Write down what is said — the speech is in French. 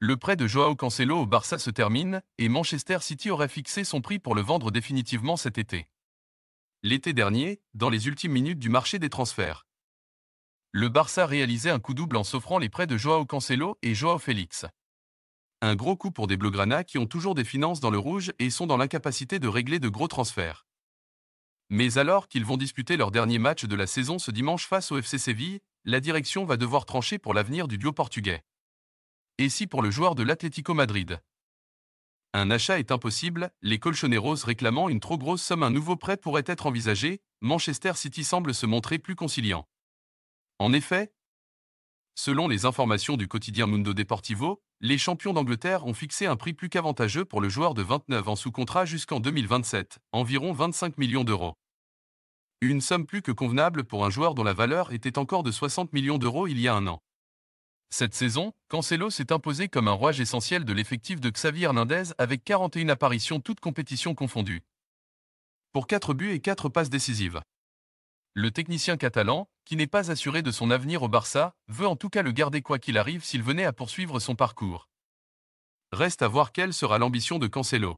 Le prêt de Joao Cancelo au Barça se termine, et Manchester City aurait fixé son prix pour le vendre définitivement cet été. L'été dernier, dans les ultimes minutes du marché des transferts, le Barça réalisait un coup double en s'offrant les prêts de Joao Cancelo et Joao Félix. Un gros coup pour des Blaugrana qui ont toujours des finances dans le rouge et sont dans l'incapacité de régler de gros transferts. Mais alors qu'ils vont disputer leur dernier match de la saison ce dimanche face au FC Séville, la direction va devoir trancher pour l'avenir du duo portugais et si pour le joueur de l'Atlético Madrid. Un achat est impossible, les Colchoneros réclamant une trop grosse somme, un nouveau prêt pourrait être envisagé, Manchester City semble se montrer plus conciliant. En effet, selon les informations du quotidien Mundo Deportivo, les champions d'Angleterre ont fixé un prix plus qu'avantageux pour le joueur de 29 ans sous contrat jusqu'en 2027, environ 25 millions d'euros. Une somme plus que convenable pour un joueur dont la valeur était encore de 60 millions d'euros il y a un an. Cette saison, Cancelo s'est imposé comme un rouage essentiel de l'effectif de Xavi Hernandez avec 41 apparitions toutes compétitions confondues. Pour 4 buts et 4 passes décisives. Le technicien catalan, qui n'est pas assuré de son avenir au Barça, veut en tout cas le garder quoi qu'il arrive s'il venait à poursuivre son parcours. Reste à voir quelle sera l'ambition de Cancelo.